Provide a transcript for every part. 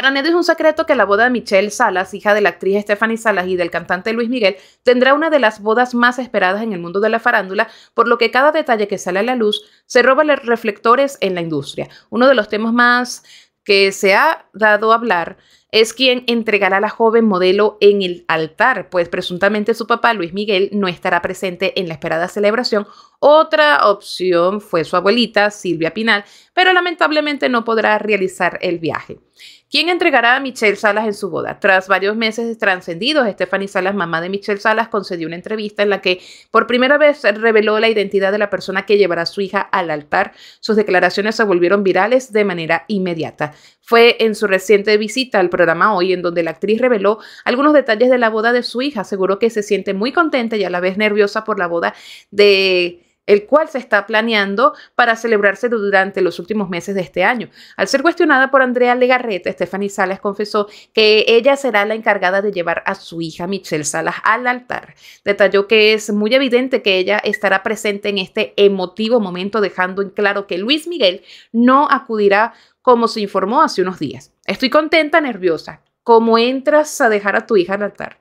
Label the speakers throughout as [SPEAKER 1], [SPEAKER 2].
[SPEAKER 1] Para Ned es un secreto que la boda de Michelle Salas, hija de la actriz Stephanie Salas y del cantante Luis Miguel, tendrá una de las bodas más esperadas en el mundo de la farándula, por lo que cada detalle que sale a la luz se roba los reflectores en la industria. Uno de los temas más que se ha dado a hablar es quien entregará a la joven modelo en el altar, pues presuntamente su papá Luis Miguel no estará presente en la esperada celebración. Otra opción fue su abuelita Silvia Pinal, pero lamentablemente no podrá realizar el viaje. ¿Quién entregará a Michelle Salas en su boda? Tras varios meses trascendidos, Stephanie Salas, mamá de Michelle Salas, concedió una entrevista en la que por primera vez reveló la identidad de la persona que llevará a su hija al altar. Sus declaraciones se volvieron virales de manera inmediata. Fue en su reciente visita al programa Hoy, en donde la actriz reveló algunos detalles de la boda de su hija. Aseguró que se siente muy contenta y a la vez nerviosa por la boda de el cual se está planeando para celebrarse durante los últimos meses de este año. Al ser cuestionada por Andrea Legarreta, Stephanie Salas confesó que ella será la encargada de llevar a su hija Michelle Salas al altar. Detalló que es muy evidente que ella estará presente en este emotivo momento, dejando en claro que Luis Miguel no acudirá como se informó hace unos días. Estoy contenta, nerviosa. ¿Cómo entras a dejar a tu hija al altar?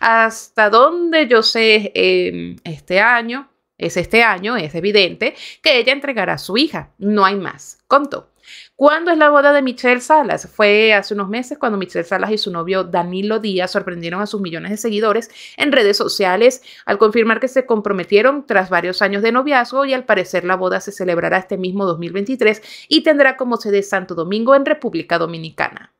[SPEAKER 1] Hasta donde yo sé em, este año, es este año, es evidente que ella entregará a su hija, no hay más, contó. ¿Cuándo es la boda de Michelle Salas? Fue hace unos meses cuando Michelle Salas y su novio Danilo Díaz sorprendieron a sus millones de seguidores en redes sociales al confirmar que se comprometieron tras varios años de noviazgo y al parecer la boda se celebrará este mismo 2023 y tendrá como sede Santo Domingo en República Dominicana.